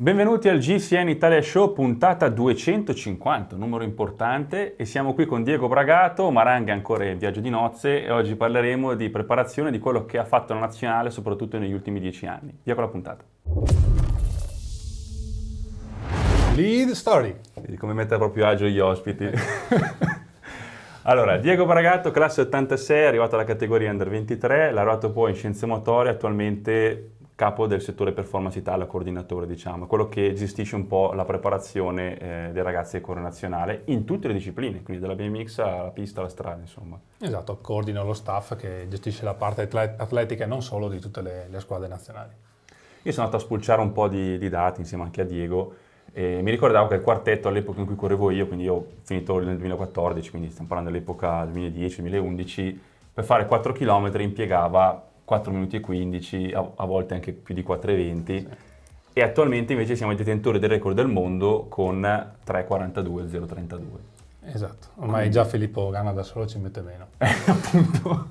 Benvenuti al GCN Italia Show, puntata 250, numero importante, e siamo qui con Diego Bragato, Maranga ancora in viaggio di nozze, e oggi parleremo di preparazione di quello che ha fatto la nazionale, soprattutto negli ultimi dieci anni. Via con la puntata. Lead story. come mettere proprio agio gli ospiti. Allora, Diego Bragato, classe 86, è arrivato alla categoria Under 23, lavorato poi in scienze motorie, attualmente capo del settore performance Italia, coordinatore diciamo, quello che gestisce un po' la preparazione eh, dei ragazzi del coro nazionale in tutte le discipline, quindi dalla BMX alla pista, alla strada insomma. Esatto, coordino lo staff che gestisce la parte atletica e non solo di tutte le, le squadre nazionali. Io sono andato a spulciare un po' di, di dati insieme anche a Diego e mi ricordavo che il quartetto all'epoca in cui correvo io, quindi io ho finito nel 2014, quindi stiamo parlando dell'epoca 2010-2011, per fare 4 km impiegava 4 minuti e 15, a, a volte anche più di 4 e 20. Sì. E attualmente invece siamo i detentori del record del mondo con 3,42 0,32. Esatto, ormai Quindi. già Filippo Ganna da solo ci mette meno. Appunto.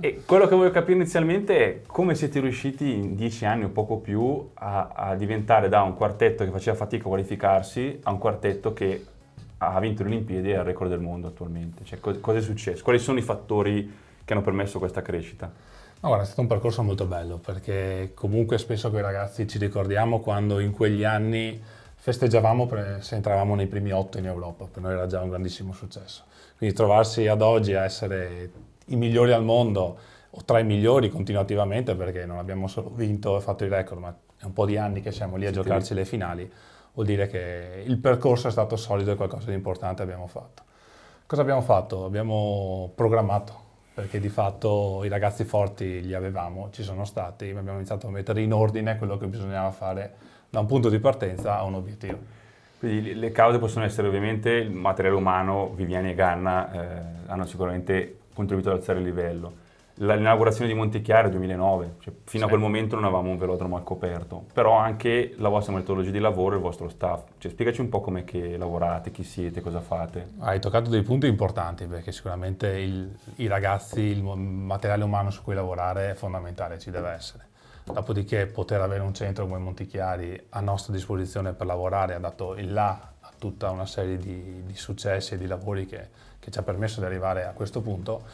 E quello che voglio capire inizialmente è come siete riusciti in 10 anni o poco più a, a, diventare da un quartetto che faceva fatica a qualificarsi a un quartetto che ha vinto le Olimpiadi e ha il record del mondo attualmente. Cioè, co- cosa è successo? Quali sono i fattori che hanno permesso questa crescita? No, guarda, è stato un percorso molto bello perché comunque spesso con i ragazzi ci ricordiamo quando in quegli anni festeggiavamo se entravamo nei primi otto in Europa, per noi era già un grandissimo successo. Quindi trovarsi ad oggi a essere i migliori al mondo o tra i migliori continuativamente perché non abbiamo solo vinto e fatto il record, ma è un po' di anni che siamo lì a giocarci le finali, vuol dire che il percorso è stato solido e qualcosa di importante abbiamo fatto. Cosa abbiamo fatto? Abbiamo programmato perché di fatto i ragazzi forti li avevamo, ci sono stati, ma abbiamo iniziato a mettere in ordine quello che bisognava fare da un punto di partenza a un obiettivo. Quindi le cause possono essere ovviamente il materiale umano, Viviani e Ganna eh, hanno sicuramente contribuito ad alzare il livello l'inaugurazione di Montechiaro 2009, cioè fino sì. a quel momento non avevamo un velodromo al coperto, però anche la vostra metodologia di lavoro, il vostro staff, cioè, spiegaci un po' come lavorate, chi siete, cosa fate. Hai toccato dei punti importanti perché sicuramente il, i ragazzi, il materiale umano su cui lavorare è fondamentale, ci deve essere. Dopodiché poter avere un centro come Montichiari a nostra disposizione per lavorare ha dato il là a tutta una serie di, di successi e di lavori che, che ci ha permesso di arrivare a questo punto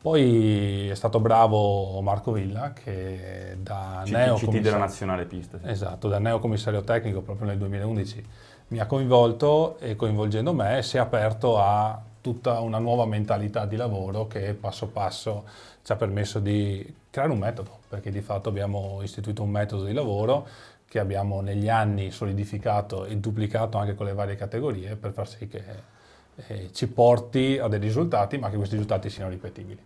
poi è stato bravo Marco Villa che da neo, della nazionale pista. Sì. Esatto, da neo commissario tecnico proprio nel 2011 mi ha coinvolto e coinvolgendo me si è aperto a tutta una nuova mentalità di lavoro che passo passo ci ha permesso di creare un metodo, perché di fatto abbiamo istituito un metodo di lavoro che abbiamo negli anni solidificato e duplicato anche con le varie categorie per far sì che eh, ci porti a dei risultati, ma che questi risultati siano ripetibili.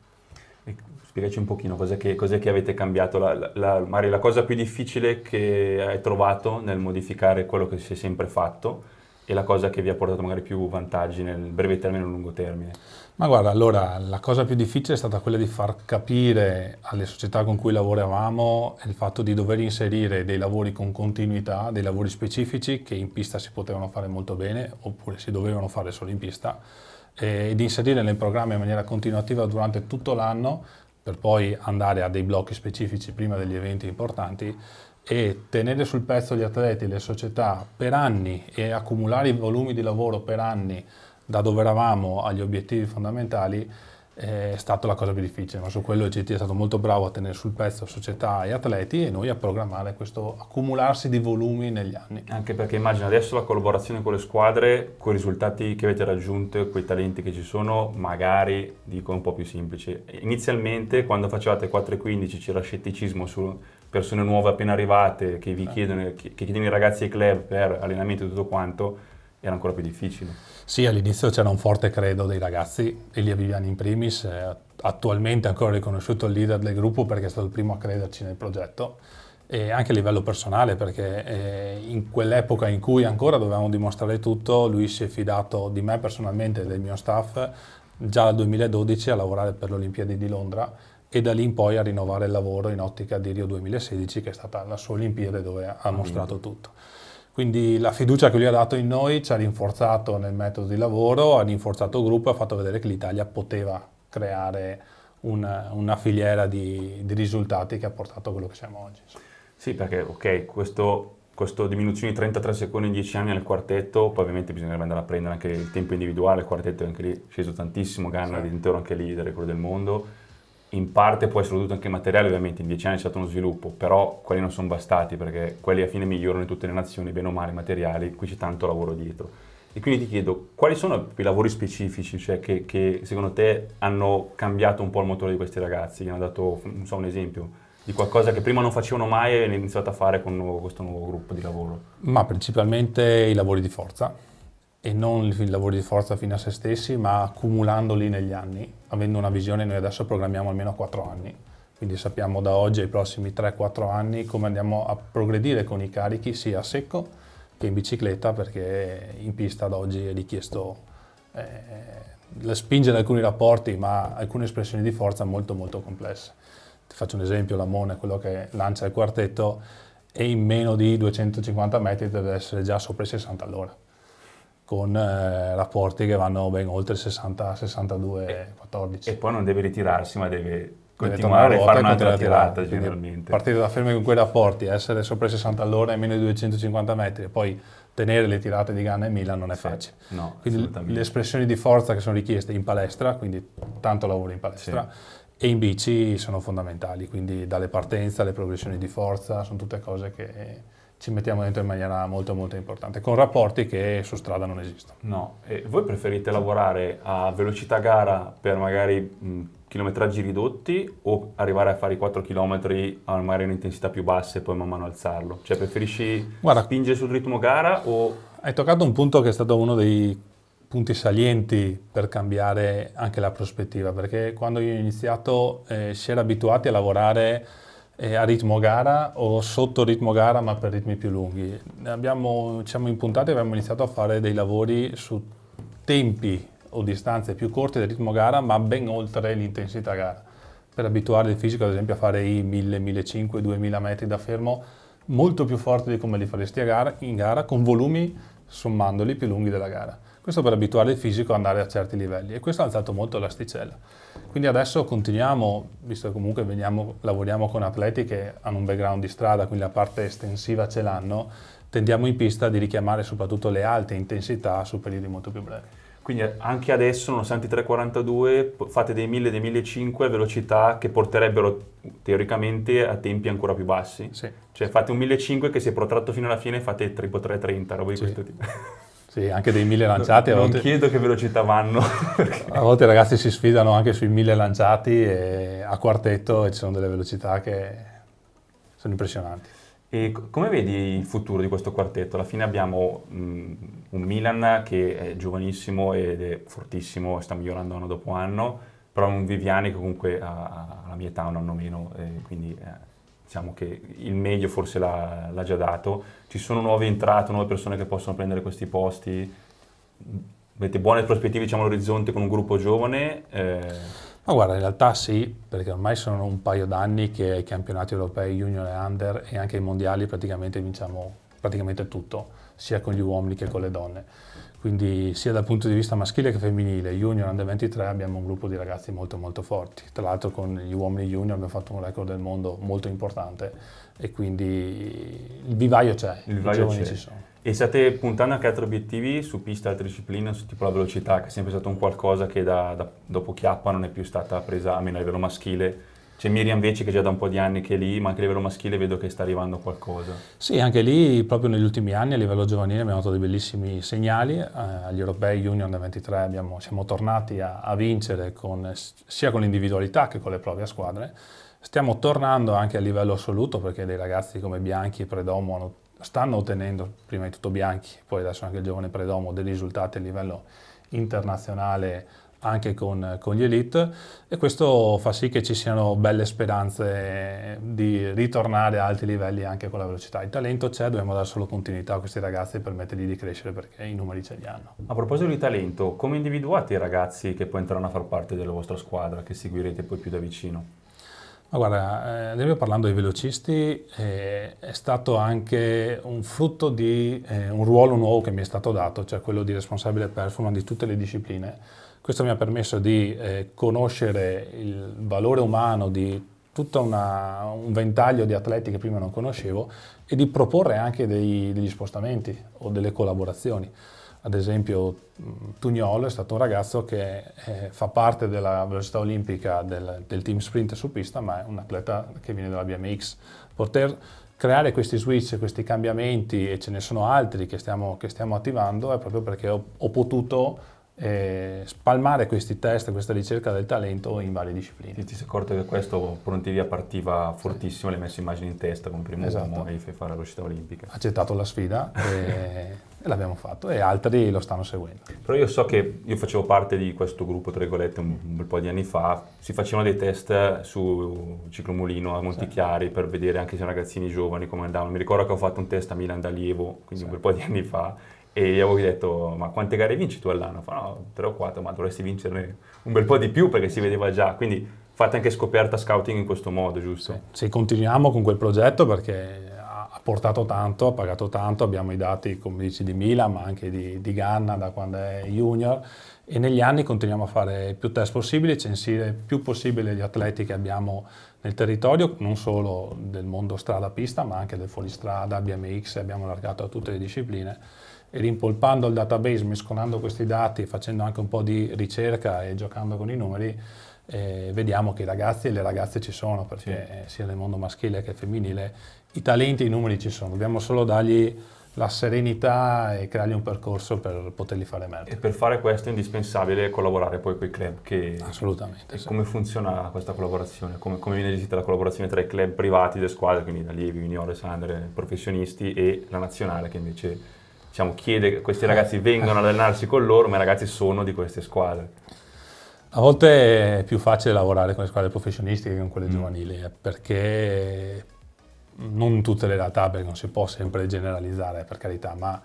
Spiegaci un pochino cos'è che, cos'è che avete cambiato. La, la, Mario, la cosa più difficile che hai trovato nel modificare quello che si è sempre fatto e la cosa che vi ha portato magari più vantaggi nel breve termine e lungo termine? Ma guarda, allora la cosa più difficile è stata quella di far capire alle società con cui lavoravamo il fatto di dover inserire dei lavori con continuità, dei lavori specifici che in pista si potevano fare molto bene oppure si dovevano fare solo in pista eh, ed inserirle nel programma in maniera continuativa durante tutto l'anno per poi andare a dei blocchi specifici prima degli eventi importanti e tenere sul pezzo gli atleti, le società per anni e accumulare i volumi di lavoro per anni da dove eravamo agli obiettivi fondamentali è stata la cosa più difficile, ma su quello il CT è stato molto bravo a tenere sul pezzo società e atleti e noi a programmare questo accumularsi di volumi negli anni. Anche perché immagino adesso la collaborazione con le squadre, con i risultati che avete raggiunto, con i talenti che ci sono, magari dico un po' più semplice. Inizialmente quando facevate 4-15 c'era scetticismo su persone nuove appena arrivate che vi eh. chiedono, che chiedono i ragazzi ai club per allenamento e tutto quanto, era ancora più difficile. Sì, all'inizio c'era un forte credo dei ragazzi, Elia Viviani in primis, eh, attualmente ancora riconosciuto il leader del gruppo perché è stato il primo a crederci nel progetto, e anche a livello personale perché eh, in quell'epoca in cui ancora dovevamo dimostrare tutto, lui si è fidato di me personalmente e del mio staff già dal 2012 a lavorare per le Olimpiadi di Londra e da lì in poi a rinnovare il lavoro in ottica di Rio 2016 che è stata la sua Olimpiade dove ha mostrato tutto. Quindi la fiducia che lui ha dato in noi ci ha rinforzato nel metodo di lavoro, ha rinforzato il gruppo e ha fatto vedere che l'Italia poteva creare una, una filiera di, di, risultati che ha portato a quello che siamo oggi. Sì, perché ok, questo, questo diminuzione di 33 secondi in 10 anni nel quartetto, poi ovviamente bisognerebbe andare a prendere anche il tempo individuale, il quartetto è anche lì sceso tantissimo, Ganna sì. è diventato anche leader, quello del mondo in parte può essere dovuto anche il materiale, ovviamente in dieci anni c'è stato uno sviluppo, però quelli non sono bastati perché quelli alla fine migliorano in tutte le nazioni, bene o male, i materiali, qui c'è tanto lavoro dietro. E quindi ti chiedo, quali sono i lavori specifici cioè, che, che, secondo te hanno cambiato un po' il motore di questi ragazzi? Gli hanno dato, so, un esempio di qualcosa che prima non facevano mai e hanno iniziato a fare con questo nuovo gruppo di lavoro? Ma principalmente i lavori di forza e non il lavoro di forza fino a se stessi, ma accumulandoli negli anni, avendo una visione, noi adesso programmiamo almeno 4 anni, quindi sappiamo da oggi ai prossimi 3-4 anni come andiamo a progredire con i carichi sia a secco che in bicicletta, perché in pista ad oggi è richiesto eh, spingere alcuni rapporti, ma alcune espressioni di forza molto molto complesse. Ti faccio un esempio, la Mona è quello che lancia il quartetto e in meno di 250 metri deve essere già sopra i 60 all'ora con eh, rapporti che vanno ben oltre 60, 62, 14. E poi non deve ritirarsi, ma deve continuare a fare un'altra tirata, generalmente. Partire da ferme con quei rapporti, essere sopra i 60 all'ora e meno di 250 metri e poi tenere le tirate di Ganna e Milan non è sì, facile. No, quindi le espressioni di forza che sono richieste in palestra, quindi tanto lavoro in palestra, sì. e in bici sono fondamentali, quindi dalle partenze alle progressioni di forza, sono tutte cose che ci mettiamo dentro in maniera molto molto importante, con rapporti che su strada non esistono. No, e voi preferite lavorare a velocità gara per magari mh, chilometraggi ridotti o arrivare a fare i 4 km a magari un'intensità più bassa e poi man mano alzarlo? Cioè preferisci Guarda, spingere sul ritmo gara o... Hai toccato un punto che è stato uno dei punti salienti per cambiare anche la prospettiva, perché quando io ho iniziato eh, si era abituati a lavorare a ritmo gara o sotto ritmo gara ma per ritmi più lunghi. Abbiamo, siamo impuntati e abbiamo iniziato a fare dei lavori su tempi o distanze più corte del ritmo gara ma ben oltre l'intensità gara per abituare il fisico ad esempio a fare i 1000, 1500, 2000 metri da fermo molto più forti di come li faresti a gara, in gara con volumi sommandoli più lunghi della gara. Questo per abituare il fisico ad andare a certi livelli e questo ha alzato molto l'asticella. Quindi adesso continuiamo, visto che comunque veniamo, lavoriamo con atleti che hanno un background di strada, quindi la parte estensiva ce l'hanno, tendiamo in pista di richiamare soprattutto le alte intensità su periodi molto più brevi. Quindi anche adesso, nonostante i 3.42, fate dei 1000 dei 1500 velocità che porterebbero teoricamente a tempi ancora più bassi. Sì. Cioè fate un 1500 che si è protratto fino alla fine e fate il 3330, roba di sì. questo tipo. Sì, anche dei mille lanciati. A volte, non chiedo che velocità vanno. a volte i ragazzi si sfidano anche sui mille lanciati a quartetto e ci sono delle velocità che sono impressionanti. E come vedi il futuro di questo quartetto? Alla fine abbiamo mh, mm, un Milan che è giovanissimo ed è fortissimo, sta migliorando anno dopo anno, però un Viviani che comunque ha, ha la mia età un anno meno, eh, quindi... Eh diciamo che il meglio forse l'ha, l'ha, già dato. Ci sono nuove entrate, nuove persone che possono prendere questi posti? Avete buone prospettive diciamo, all'orizzonte con un gruppo giovane? Eh. Ma guarda, in realtà sì, perché ormai sono un paio d'anni che ai campionati europei junior e under e anche ai mondiali praticamente vinciamo praticamente tutto sia con gli uomini che con le donne. Quindi sia dal punto di vista maschile che femminile, Junior Under 23 abbiamo un gruppo di ragazzi molto molto forti. Tra l'altro con gli uomini Junior abbiamo fatto un record del mondo molto importante e quindi il vivaio c'è, il vivaio i giovani c'è. ci sono. E state puntando anche altri obiettivi su pista, altre discipline, su tipo la velocità, che è sempre stato un qualcosa che da, da, dopo Chiappa non è più stata presa, almeno a livello maschile, c'è cioè, Miriam Veci che già da un po' di anni che è lì, ma anche a livello maschile vedo che sta arrivando qualcosa. Sì, anche lì proprio negli ultimi anni a livello giovanile abbiamo dato dei bellissimi segnali. Eh, agli europei Union del 23 abbiamo, siamo tornati a, a vincere con, sia con l'individualità che con le proprie squadre. Stiamo tornando anche a livello assoluto perché dei ragazzi come Bianchi e Predomo stanno ottenendo, prima di tutto Bianchi, poi adesso anche il giovane Predomo, dei risultati a livello internazionale anche con, con, gli elite e questo fa sì che ci siano belle speranze di ritornare a alti livelli anche con la velocità. Il talento c'è, dobbiamo dare solo continuità a questi ragazzi e permettergli di crescere perché i numeri ce li hanno. A proposito di talento, come individuate i ragazzi che poi entrano a far parte della vostra squadra, che seguirete poi più da vicino? Ma guarda, eh, andiamo parlando dei velocisti, eh, è stato anche un frutto di eh, un ruolo nuovo che mi è stato dato, cioè quello di responsabile performance di tutte le discipline questo mi ha permesso di eh, conoscere il valore umano di tutto un ventaglio di atleti che prima non conoscevo e di proporre anche dei, degli spostamenti o delle collaborazioni. Ad esempio mm, Tugnolo è stato un ragazzo che eh, fa parte della velocità olimpica del, del, team sprint su pista, ma è un atleta che viene dalla BMX. Poter creare questi switch, questi cambiamenti, e ce ne sono altri che stiamo, che stiamo attivando, è proprio perché ho, ho potuto eh, spalmare questi test, questa ricerca del talento in varie discipline. Ti, ti sei accorto che questo pronti via partiva fortissimo, sì. le messe immagini in testa come primo esatto. uomo e fai fare la velocità olimpica. Ha accettato la sfida e, e l'abbiamo fatto e altri lo stanno seguendo. Però io so che io facevo parte di questo gruppo, tra virgolette, un, bel po' di anni fa, si facevano dei test su ciclomulino a Montichiari sì. per vedere anche se ragazzini giovani come andavano. Mi ricordo che ho fatto un test a Milan d'Alievo, quindi sì. un bel po' di anni fa e gli avevo detto, ma quante gare vinci tu all'anno? Fa, no, tre o quattro, ma dovresti vincerne un bel po' di più perché si vedeva già. Quindi fate anche scoperta scouting in questo modo, giusto? Sì, continuiamo con quel progetto perché ha portato tanto, ha pagato tanto, abbiamo i dati, come dici, di Milan, ma anche di, di Ganna da quando è junior e negli anni continuiamo a fare più test possibili, censire più possibile gli atleti che abbiamo nel territorio, non solo del mondo strada-pista, ma anche del fuoristrada, BMX, abbiamo allargato a tutte le discipline rimpolpando il database, mescolando questi dati, facendo anche un po' di ricerca e giocando con i numeri, eh, vediamo che i ragazzi e le ragazze ci sono, perché sì. Eh, sia nel mondo maschile che femminile i talenti e i numeri ci sono, dobbiamo solo dargli la serenità e creargli un percorso per poterli fare meglio. E per fare questo è indispensabile collaborare poi con i club. Che, Assolutamente. Sì. Come funziona questa collaborazione? Come, come, viene gestita la collaborazione tra i club privati e le squadre, quindi allievi, junior, sandre, professionisti e la nazionale che invece diciamo, chiede che questi ragazzi vengano ad allenarsi con loro, ma i ragazzi sono di queste squadre. A volte è più facile lavorare con le squadre professionistiche che con quelle mm. giovanili, eh, perché non tutte le realtà, perché non si può sempre generalizzare, per carità, ma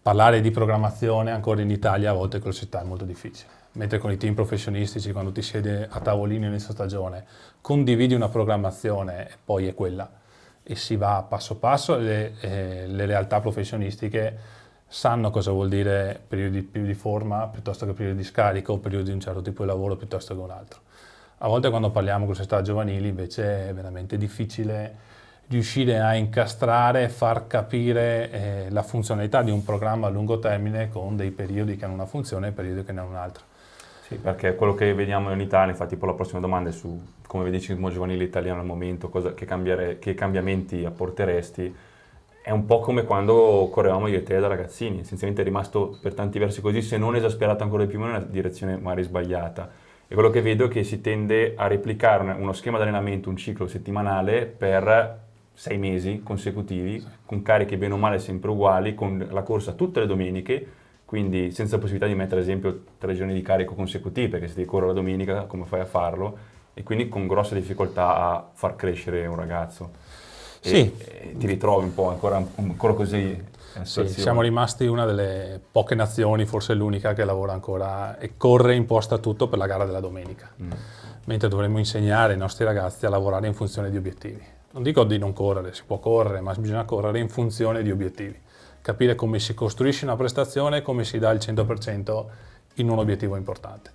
parlare di programmazione ancora in Italia a volte con le città è molto difficile. Mentre con i team professionistici, quando ti siede a tavolino inizio stagione, condividi una programmazione e poi è quella. E si va passo passo, le, eh, le realtà professionistiche sanno cosa vuol dire periodi più di forma piuttosto che periodi di scarico, periodi di un certo tipo di lavoro piuttosto che un altro. A volte quando parliamo con società giovanili invece è veramente difficile riuscire a incastrare, far capire eh, la funzionalità di un programma a lungo termine con dei periodi che hanno una funzione e periodi che ne hanno un'altra. Sì, perché quello che vediamo in Italia, infatti poi la prossima domanda è su come vedi il giovanile italiano al momento, cosa, che, che cambiamenti apporteresti, è un po' come quando correvamo io e te da ragazzini, essenzialmente è rimasto per tanti versi così, se non esasperato ancora di più, ma in una direzione magari sbagliata. E quello che vedo è che si tende a replicare uno schema di allenamento, un ciclo settimanale per sei mesi consecutivi, con cariche bene o male sempre uguali, con la corsa tutte le domeniche, quindi senza possibilità di mettere ad esempio tre giorni di carico consecutivi, perché se ti correre la domenica come fai a farlo? E quindi con grossa difficoltà a far crescere un ragazzo sì. e, e ti ritrovi un po' ancora, ancora così sì, siamo rimasti una delle poche nazioni, forse l'unica, che lavora ancora e corre in posta tutto per la gara della domenica, mm. mentre dovremmo insegnare ai nostri ragazzi a lavorare in funzione di obiettivi. Non dico di non correre, si può correre, ma bisogna correre in funzione di obiettivi. Capire come si costruisce una prestazione e come si dà il 100% in un obiettivo importante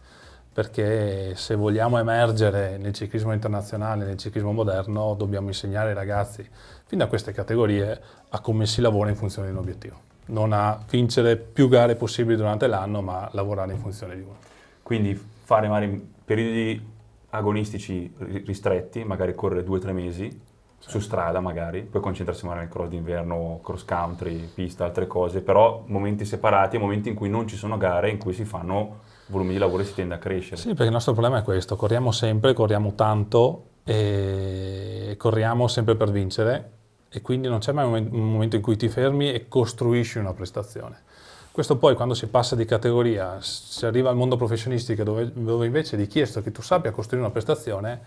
perché se vogliamo emergere nel ciclismo internazionale, nel ciclismo moderno, dobbiamo insegnare ai ragazzi, fin da queste categorie, a come si lavora in funzione di un obiettivo. Non a vincere più gare possibili durante l'anno, ma lavorare in funzione di uno. Quindi fare magari periodi agonistici ristretti, magari correre due o tre mesi, sì. su strada magari, poi concentrarsi magari nel cross d'inverno, cross country, pista, altre cose, però momenti separati, momenti in cui non ci sono gare, in cui si fanno volumi di lavoro si tende a crescere. Sì, perché il nostro problema è questo, corriamo sempre, corriamo tanto e corriamo sempre per vincere e quindi non c'è mai un momento in cui ti fermi e costruisci una prestazione. Questo poi quando si passa di categoria, si arriva al mondo professionistico dove, dove invece è richiesto che tu sappia costruire una prestazione,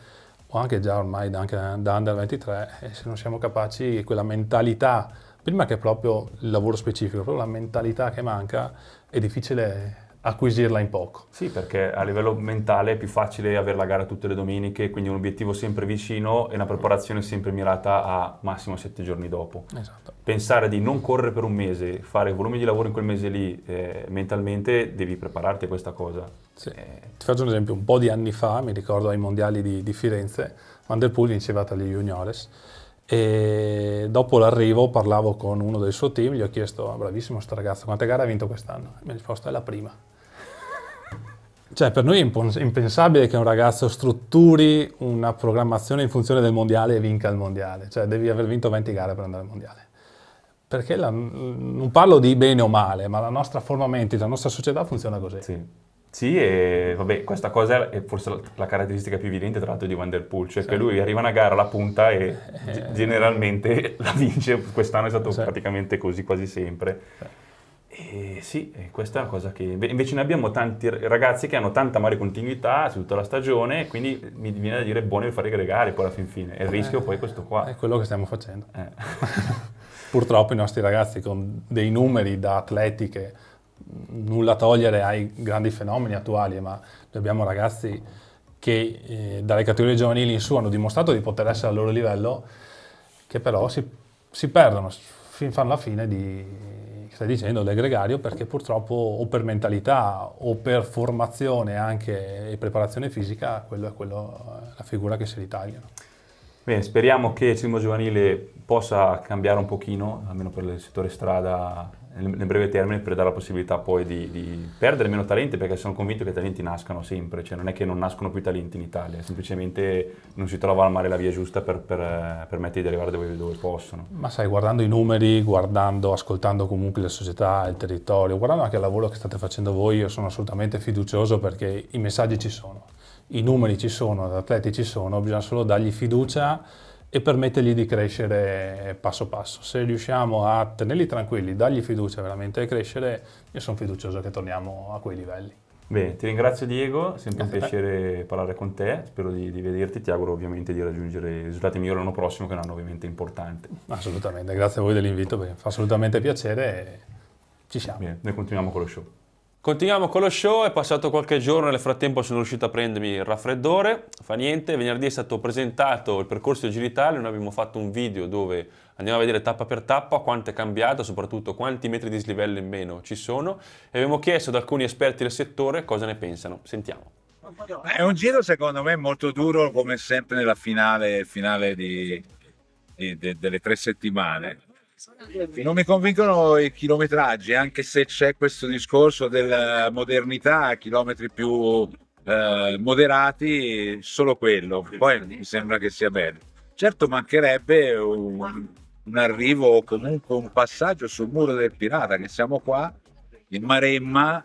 o anche già ormai da, anche da under 23, eh, se non siamo capaci quella mentalità, prima che proprio il lavoro specifico, proprio la mentalità che manca, è difficile acquisirla in poco. Sì, perché a livello mentale è più facile avere la gara tutte le domeniche, quindi un obiettivo sempre vicino e una preparazione sempre mirata a massimo sette giorni dopo. Esatto. Pensare di non correre per un mese, fare volumi di lavoro in quel mese lì, eh, mentalmente devi prepararti a questa cosa. Sì. Eh. Ti faccio un esempio, un po' di anni fa, mi ricordo ai mondiali di, di Firenze, Van der Poel vinceva tra gli juniores, e dopo l'arrivo parlavo con uno del suo team, gli ho chiesto, ah, bravissimo sto ragazzo, quante gare ha vinto quest'anno? mi ha risposto, è la prima. Cioè, per noi è impensabile che un ragazzo strutturi una programmazione in funzione del mondiale e vinca il mondiale. Cioè, devi aver vinto 20 gare per andare al mondiale. Perché la, non parlo di bene o male, ma la nostra forma mente, la nostra società funziona così. Sì. Sì, e vabbè, questa cosa è forse la, caratteristica più evidente tra l'altro di Van Der cioè sì. che lui arriva una gara alla punta e eh, generalmente la vince, quest'anno è stato sì. praticamente così quasi sempre. Sì. E sì, questa è una cosa che... Invece ne abbiamo tanti ragazzi che hanno tanta male continuità su tutta la stagione, quindi mi viene da dire buono fare gregare poi alla fin fine, e il eh, rischio eh, poi è questo qua. È quello che stiamo facendo. Eh. Purtroppo i nostri ragazzi con dei numeri da atletiche... che nulla togliere ai grandi fenomeni attuali, ma abbiamo ragazzi che eh, dalle categorie giovanili in su hanno dimostrato di poter essere al loro livello, che però si, si perdono fin alla fine di, stai dicendo, del gregario, perché purtroppo o per mentalità o per formazione anche e preparazione fisica, quello è quello, eh, la figura che si ritagliano. Bene, speriamo che il cinema giovanile possa cambiare un pochino, almeno per il settore strada nel breve termine per dare la possibilità poi di, di, perdere meno talenti perché sono convinto che i talenti nascano sempre, cioè non è che non nascono più talenti in Italia, semplicemente non si trova al mare la via giusta per, per permettere di arrivare dove, dove, possono. Ma sai, guardando i numeri, guardando, ascoltando comunque le società, il territorio, guardando anche il lavoro che state facendo voi, io sono assolutamente fiducioso perché i messaggi ci sono, i numeri ci sono, gli atleti ci sono, bisogna solo dargli fiducia e permettergli di crescere passo passo. Se riusciamo a tenerli tranquilli, dargli fiducia veramente e crescere, io sono fiducioso che torniamo a quei livelli. Bene, ti ringrazio Diego, sempre un piacere parlare con te, spero di, di vederti, ti auguro ovviamente di raggiungere risultati migliori l'anno prossimo che è un anno ovviamente importante. Assolutamente, grazie a voi dell'invito, fa assolutamente piacere e ci siamo. Bene, noi continuiamo con lo show. Continuiamo con lo show, è passato qualche giorno, nel frattempo sono riuscito a prendermi il raffreddore, fa niente, venerdì è stato presentato il percorso di Agilitale, noi abbiamo fatto un video dove andiamo a vedere tappa per tappa quanto è cambiato, soprattutto quanti metri di slivello in meno ci sono e abbiamo chiesto ad alcuni esperti del settore cosa ne pensano, sentiamo. È un giro secondo me molto duro come sempre nella finale, finale di, di, de, delle tre settimane, non mi convincono i chilometraggi, anche se c'è questo discorso della modernità, chilometri più eh, moderati, solo quello. Poi mi sembra che sia bene. Certo mancherebbe un, un arrivo o comunque un passaggio sul muro del pirata, che siamo qua in Maremma.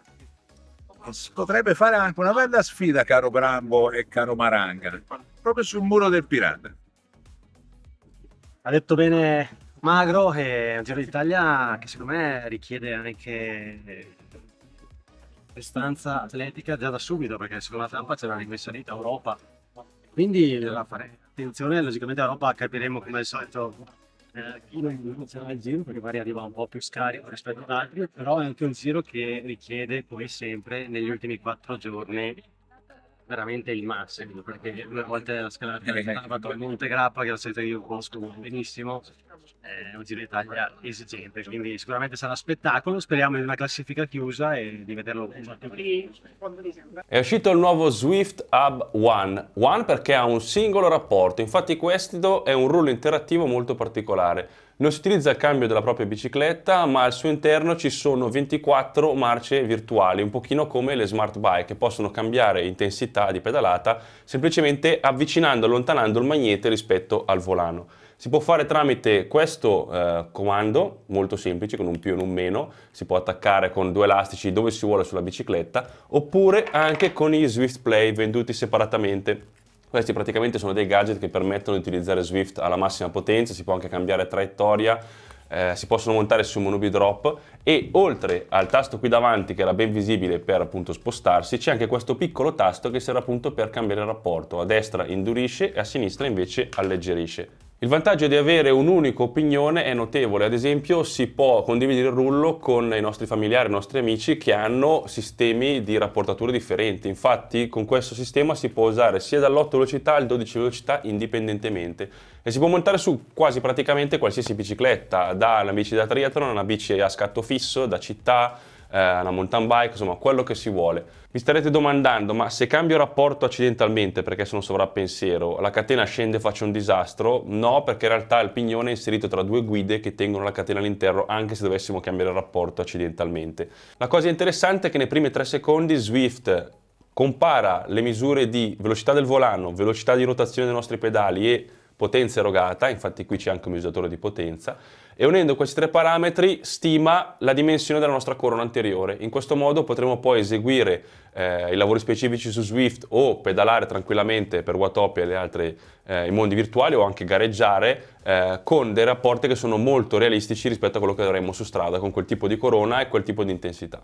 Si potrebbe fare anche una bella sfida, caro Brambo e caro Maranga, proprio sul muro del pirata. Ha detto bene Magro è un Giro d'Italia che secondo me richiede anche prestanza atletica già da subito perché secondo la tappa c'era rimessa lì da Europa quindi dovrà fare attenzione logicamente a Europa capiremo come al solito eh, chi non vincerà il giro perché magari arriva un po' più scarico rispetto ad altri però è anche un giro che richiede come sempre negli ultimi quattro giorni veramente il massimo, perché due volte la scala ho eh, fatto il Monte Grappa, che la sete io conosco benissimo, eh, è un Giro d'Italia esigente, quindi sicuramente sarà spettacolo, speriamo in una classifica chiusa e di vederlo. È uscito il nuovo Swift Hub One, One perché ha un singolo rapporto, infatti questo è un rullo interattivo molto particolare, non si utilizza il cambio della propria bicicletta, ma al suo interno ci sono 24 marce virtuali, un pochino come le smart bike, che possono cambiare intensità di pedalata semplicemente avvicinando e allontanando il magnete rispetto al volano. Si può fare tramite questo eh, comando, molto semplice, con un più e un meno, si può attaccare con due elastici dove si vuole sulla bicicletta, oppure anche con i Swift Play venduti separatamente. Questi praticamente sono dei gadget che permettono di utilizzare Swift alla massima potenza, si può anche cambiare traiettoria, eh, si possono montare su Monobi Drop e oltre al tasto qui davanti che era ben visibile per appunto spostarsi c'è anche questo piccolo tasto che serve appunto per cambiare il rapporto a destra indurisce e a sinistra invece alleggerisce il vantaggio di avere un'unica opinione è notevole, ad esempio si può condividere il rullo con i nostri familiari, i nostri amici che hanno sistemi di rapportature differenti, infatti con questo sistema si può usare sia dall'8 velocità al 12 velocità indipendentemente e si può montare su quasi praticamente qualsiasi bicicletta, da una bici da triathlon a una bici a scatto fisso, da città, eh, una mountain bike, insomma quello che si vuole. Vi starete domandando, ma se cambio rapporto accidentalmente perché sono sovrappensiero, la catena scende e faccio un disastro? No, perché in realtà il pignone è inserito tra due guide che tengono la catena all'interno anche se dovessimo cambiare rapporto accidentalmente. La cosa interessante è che nei primi tre secondi Swift compara le misure di velocità del volano, velocità di rotazione dei nostri pedali e potenza erogata, infatti qui c'è anche un misuratore di potenza, e unendo questi tre parametri stima la dimensione della nostra corona anteriore. In questo modo potremo poi eseguire eh, i lavori specifici su Swift o pedalare tranquillamente per Watopia e gli altri eh, mondi virtuali o anche gareggiare eh, con dei rapporti che sono molto realistici rispetto a quello che avremmo su strada con quel tipo di corona e quel tipo di intensità.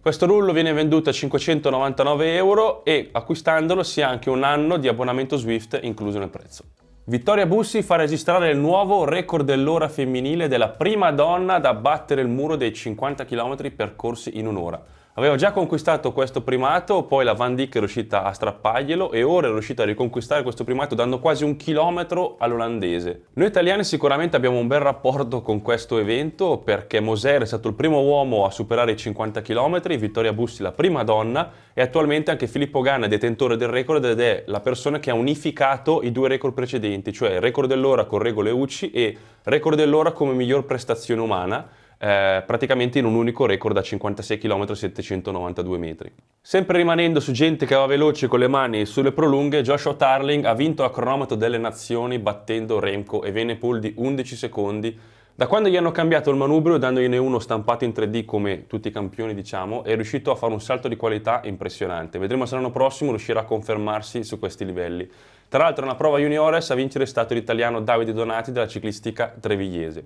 Questo rullo viene venduto a 599 euro e acquistandolo si ha anche un anno di abbonamento Swift incluso nel prezzo. Vittoria Bussi fa registrare il nuovo record dell'ora femminile della prima donna da battere il muro dei 50 km percorsi in un'ora. Aveva già conquistato questo primato, poi la Van Dyck è riuscita a strapparglielo e ora è riuscita a riconquistare questo primato dando quasi un chilometro all'olandese. Noi italiani sicuramente abbiamo un bel rapporto con questo evento perché Moser è stato il primo uomo a superare i 50 km, Vittoria Bussi la prima donna e attualmente anche Filippo Ganna è detentore del record ed è la persona che ha unificato i due record precedenti, cioè il record dell'ora con regole UCI e record dell'ora come miglior prestazione umana eh, praticamente in un unico record a 56 km 792 metri. Sempre rimanendo su gente che va veloce con le mani e sulle prolunghe, Joshua Tarling ha vinto a cronometro delle nazioni battendo Remco e Venepol di 11 secondi da quando gli hanno cambiato il manubrio, dandogliene uno stampato in 3D come tutti i campioni diciamo, è riuscito a fare un salto di qualità impressionante. Vedremo se l'anno prossimo riuscirà a confermarsi su questi livelli. Tra l'altro nella prova juniores a vincere è stato l'italiano Davide Donati della ciclistica trevigliese.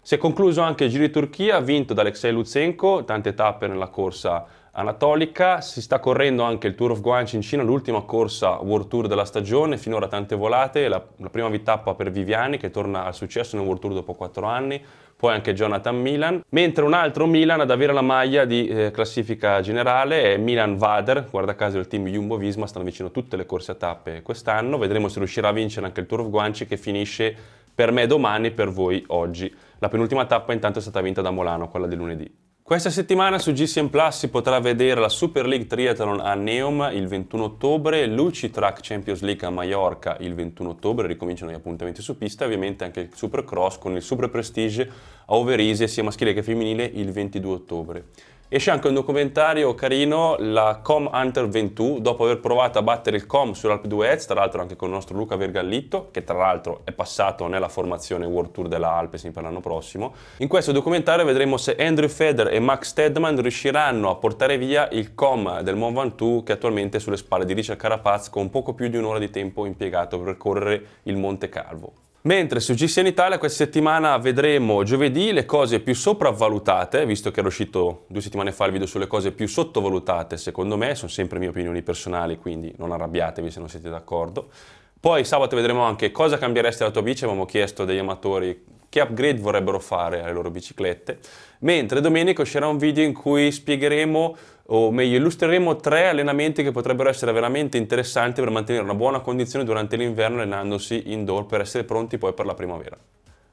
Si è concluso anche il Giro di Turchia, vinto da Alexei Lutsenko, tante tappe nella corsa anatolica. Si sta correndo anche il Tour of Guanci in Cina, l'ultima corsa World Tour della stagione, finora tante volate. La, la prima tappa per Viviani, che torna al successo nel World Tour dopo 4 anni poi anche Jonathan Milan, mentre un altro Milan ad avere la maglia di eh, classifica generale è Milan Vader, guarda caso il team Jumbo Visma, stanno vicino a tutte le corse a tappe quest'anno, vedremo se riuscirà a vincere anche il Tour of Guanci che finisce per me domani, per voi oggi. La penultima tappa intanto è stata vinta da Molano, quella di lunedì. Questa settimana su GCN Plus si potrà vedere la Super League Triathlon a Neom il 21 ottobre, l'UCI Track Champions League a Mallorca il 21 ottobre, ricominciano gli appuntamenti su pista, ovviamente anche il Super Cross con il Super Prestige a Overise sia maschile che femminile il 22 ottobre. Esce anche un documentario carino, la Com Hunter 21, dopo aver provato a battere il Com sull'Alp 2 Edge, tra l'altro anche con il nostro Luca Vergallitto, che tra l'altro è passato nella formazione World Tour della Alpes sempre l'anno prossimo. In questo documentario vedremo se Andrew Feder e Max Stedman riusciranno a portare via il Com del Mont Ventoux che attualmente è sulle spalle di Richard Carapaz con poco più di un'ora di tempo impiegato per percorrere il Monte Calvo. Mentre su GCN Italia questa settimana vedremo giovedì le cose più sopravvalutate, visto che ero uscito due settimane fa il video sulle cose più sottovalutate, secondo me, sono sempre mie opinioni personali, quindi non arrabbiatevi se non siete d'accordo. Poi sabato vedremo anche cosa cambieresti la tua bici, avevamo chiesto degli amatori che upgrade vorrebbero fare alle loro biciclette, mentre domenica uscirà un video in cui spiegheremo o meglio illustreremo tre allenamenti che potrebbero essere veramente interessanti per mantenere una buona condizione durante l'inverno allenandosi indoor per essere pronti poi per la primavera.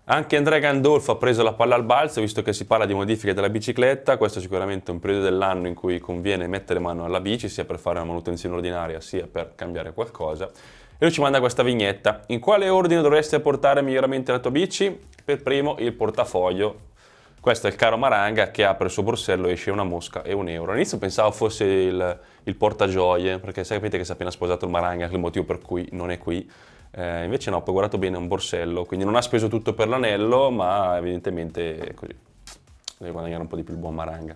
Anche Andrea Gandolfo ha preso la palla al balzo, visto che si parla di modifiche della bicicletta, questo è sicuramente un periodo dell'anno in cui conviene mettere mano alla bici, sia per fare una manutenzione ordinaria, sia per cambiare qualcosa. E lui ci manda questa vignetta. In quale ordine dovresti apportare miglioramenti alla tua bici? Per primo il portafoglio. Questo è il caro Maranga che apre il suo borsello, esce una mosca e un euro. All'inizio pensavo fosse il, il portagioie, perché sapete che si è appena sposato il Maranga, che è il motivo per cui non è qui eh, invece no, ho guardato bene, è un borsello, quindi non ha speso tutto per l'anello, ma evidentemente è così. Deve guadagnare un po' di più il buon Maranga.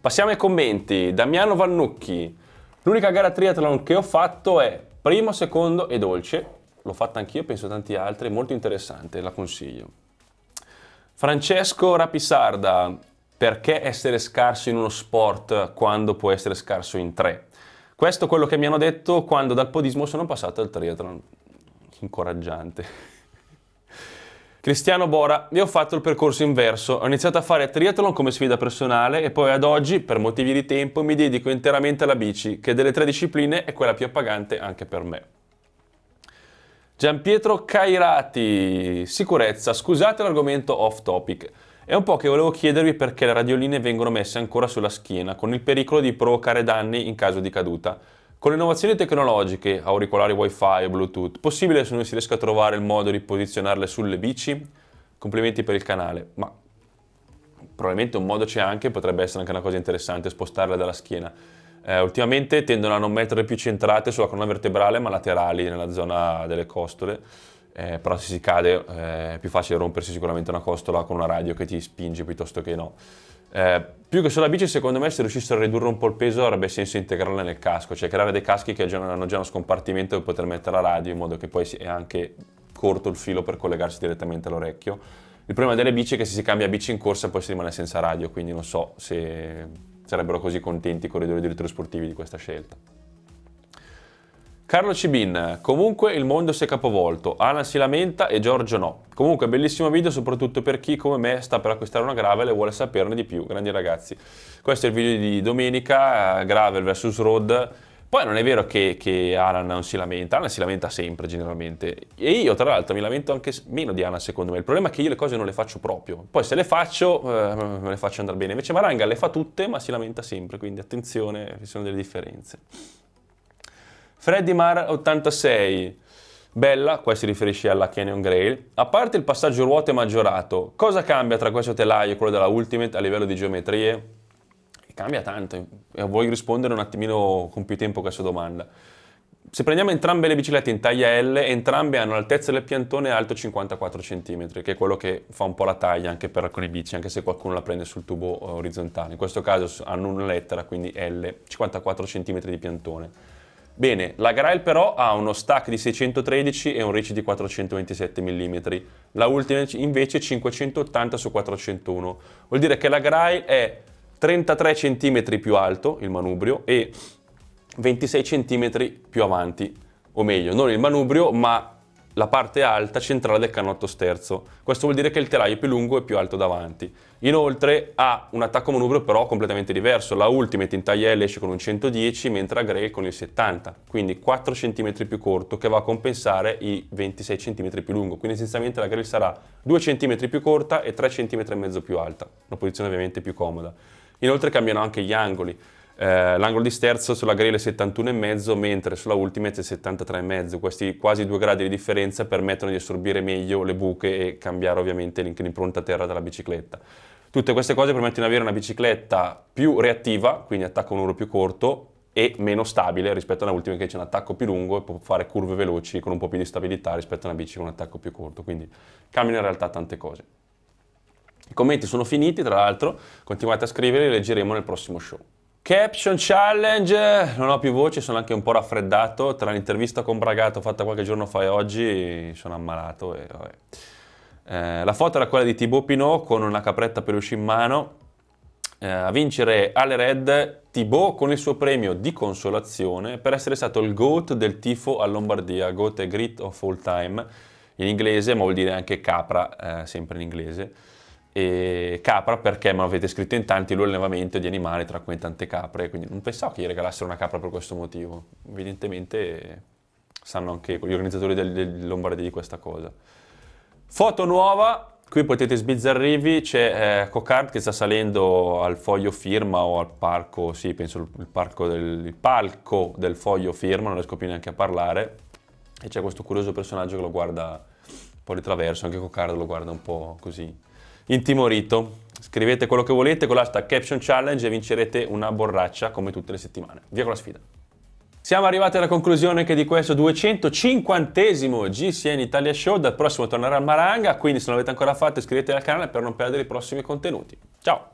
Passiamo ai commenti. Damiano Vannucchi. L'unica gara triathlon che ho fatto è primo, secondo e dolce. L'ho fatta anch'io, penso tanti altri, molto interessante, la consiglio. Francesco Rapisarda, perché essere scarso in uno sport quando può essere scarso in tre? Questo è quello che mi hanno detto quando dal podismo sono passato al triathlon incoraggiante. Cristiano Bora, io ho fatto il percorso inverso, ho iniziato a fare triathlon come sfida personale e poi ad oggi, per motivi di tempo, mi dedico interamente alla bici, che delle tre discipline è quella più appagante anche per me. Gianpietro Cairati, sicurezza, scusate l'argomento off topic. È un po' che volevo chiedervi perché le radioline vengono messe ancora sulla schiena, con il pericolo di provocare danni in caso di caduta. Con le innovazioni tecnologiche, auricolari wifi e bluetooth, possibile se non si riesca a trovare il modo di posizionarle sulle bici? Complimenti per il canale, ma probabilmente un modo c'è anche, potrebbe essere anche una cosa interessante spostarle dalla schiena. Eh, ultimamente tendono a non mettere più centrate sulla colonna vertebrale ma laterali nella zona delle costole, eh, però se si cade eh, è più facile rompersi sicuramente una costola con una radio che ti spinge piuttosto che no. Eh, più che sulla bici, secondo me, se riuscissero a ridurre un po' il peso avrebbe senso integrarla nel casco, cioè creare dei caschi che hanno già uno scompartimento per poter mettere la radio in modo che poi sia anche corto il filo per collegarsi direttamente all'orecchio. Il problema delle bici è che se si cambia bici in corsa poi si rimane senza radio, quindi non so se sarebbero così contenti i corridori di sportivi di questa scelta. Carlo Cibin, comunque il mondo si è capovolto, Alan si lamenta e Giorgio no. Comunque bellissimo video soprattutto per chi come me sta per acquistare una Gravel e vuole saperne di più, grandi ragazzi. Questo è il video di domenica, eh, Gravel vs Road. Poi non è vero che, che Alan non si lamenta, Alan si lamenta sempre generalmente e io tra l'altro mi lamento anche meno di Alan secondo me, il problema è che io le cose non le faccio proprio, poi se le faccio eh, me le faccio andare bene, invece Maranga le fa tutte ma si lamenta sempre, quindi attenzione, ci sono delle differenze. Freddy Mar 86. Bella, qua si riferisce alla Canyon Grail. A parte il passaggio ruote maggiorato, cosa cambia tra questo telaio e quello della Ultimate a livello di geometrie? Cambia tanto, e eh, eh, vuoi rispondere un attimino con più tempo a questa domanda. Se prendiamo entrambe le biciclette in taglia L, entrambe hanno l'altezza del piantone alto 54 cm, che è quello che fa un po' la taglia anche per alcuni bici, anche se qualcuno la prende sul tubo eh, orizzontale. In questo caso hanno una lettera, quindi L, 54 cm di piantone. Bene, la Grail però ha uno stack di 613 e un reach di 427 mm, la ultima invece 580 su 401. Vuol dire che la Grail è 33 cm più alto, il manubrio, e 26 cm più avanti, o meglio, non il manubrio, ma la parte alta centrale del canotto sterzo. Questo vuol dire che il telaio è più lungo e più alto davanti. Inoltre ha un attacco manubrio però completamente diverso. La Ultimate in taglia L esce con un 110 mentre la Grey con il 70, quindi 4 cm più corto che va a compensare i 26 cm più lungo. Quindi essenzialmente la Grey sarà 2 cm più corta e 3 cm e mezzo più alta, una posizione ovviamente più comoda. Inoltre cambiano anche gli angoli eh, l'angolo di sterzo sulla grele è 71,5 mentre sulla Ultimate è 73,5. Questi quasi due gradi di differenza permettono di assorbire meglio le buche e cambiare ovviamente l'impronta terra della bicicletta. Tutte queste cose permettono di avere una bicicletta più reattiva, quindi attacco a un oro più corto, e meno stabile rispetto a una ultima che c'è un attacco più lungo e può fare curve veloci con un po' più di stabilità rispetto a una bici con un attacco più corto. Quindi cambiano in realtà tante cose. I commenti sono finiti, tra l'altro, continuate a scriverli e leggeremo nel prossimo show. Caption Challenge, non ho più voce, sono anche un po' raffreddato, tra l'intervista con Bragato fatta qualche giorno fa e oggi sono ammalato e vabbè. Eh, la foto era quella di Thibaut Pinot con una capretta peluche in mano. Eh, a vincere alle Red Thibaut con il suo premio di consolazione per essere stato il GOAT del tifo a Lombardia. GOAT è Grit of All Time in inglese, ma vuol dire anche capra, eh, sempre in inglese e capra perché me l'avete scritto in tanti l'allevamento di animali tra cui tante capre quindi non pensavo che gli regalassero una capra per questo motivo evidentemente sanno anche gli organizzatori del, del Lombardi di questa cosa foto nuova qui potete sbizzarrirvi c'è eh, Cocard che sta salendo al foglio firma o al parco sì penso il, parco del, il palco del foglio firma non riesco più neanche a parlare e c'è questo curioso personaggio che lo guarda un po' di traverso anche Cocard lo guarda un po' così intimorito. Scrivete quello che volete con l'hashtag Caption Challenge e vincerete una borraccia come tutte le settimane. Via con la sfida! Siamo arrivati alla conclusione che di questo 250esimo GCN Italia Show, dal prossimo tornerà al Maranga, quindi se non l'avete ancora fatto iscrivetevi al canale per non perdere i prossimi contenuti. Ciao!